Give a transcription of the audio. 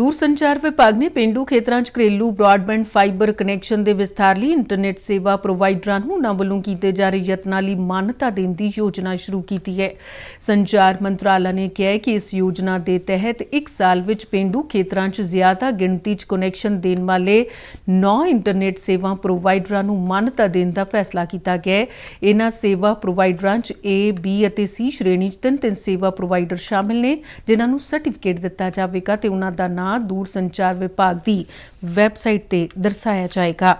ਦੂਰ ਸੰਚਾਰ ਵਿਭਾਗ ਨੇ ਪਿੰਡੂ ਖੇਤਰਾਂ 'ਚ ਘਰੇਲੂ ਬ੍ਰਾਡਬੈਂਡ ਫਾਈਬਰ ਕਨੈਕਸ਼ਨ ਦੇ ਵਿਸਥਾਰ ਲਈ ਇੰਟਰਨੈਟ ਸੇਵਾ ਪ੍ਰੋਵਾਈਡਰਾਂ ਨੂੰ ਉਹਨਾਂ ਵੱਲੋਂ ਕੀਤੇ ਜਾ ਰਹੇ ਯਤਨਾਂ ਲਈ ਮਾਨਤਾ ਦੇਣ ਦੀ ਯੋਜਨਾ ਸ਼ੁਰੂ ਕੀਤੀ ਹੈ ਸੰਚਾਰ ਮੰਤਰਾਲਾ ਨੇ ਕਿਹਾ ਕਿ ਇਸ ਯੋਜਨਾ ਦੇ ਤਹਿਤ 1 ਸਾਲ ਵਿੱਚ ਪਿੰਡੂ ਖੇਤਰਾਂ 'ਚ ਜ਼ਿਆਦਾ ਗਿਣਤੀ 'ਚ ਕਨੈਕਸ਼ਨ ਦੇਣ ਵਾਲੇ 9 ਇੰਟਰਨੈਟ ਸੇਵਾ ਪ੍ਰੋਵਾਈਡਰਾਂ ਨੂੰ ਮਾਨਤਾ ਦੇਣ ਦਾ ਫੈਸਲਾ ਕੀਤਾ ਗਿਆ ਹੈ ਇਹਨਾਂ ਸੇਵਾ ਪ੍ਰੋਵਾਈਡਰਾਂ 'ਚ A, B ਅਤੇ C ਸ਼੍ਰੇਣੀ 'ਚ ਤਿੰਨ ਤਿੰਨ ਸੇਵਾ ਪ੍ਰੋਵਾਈਡਰ ਸ਼ਾਮਿਲ ਨੇ ਜਿਨ੍ਹਾਂ ਨੂੰ ਸਰਟੀਫਿਕੇਟ ਦਿੱਤਾ ਜਾਵੇਗਾ ਤੇ ਉਹਨਾਂ ਦਾ ਨਾਮ दूर संचार विभाग की वैबसाइट पर दर्शाया जाएगा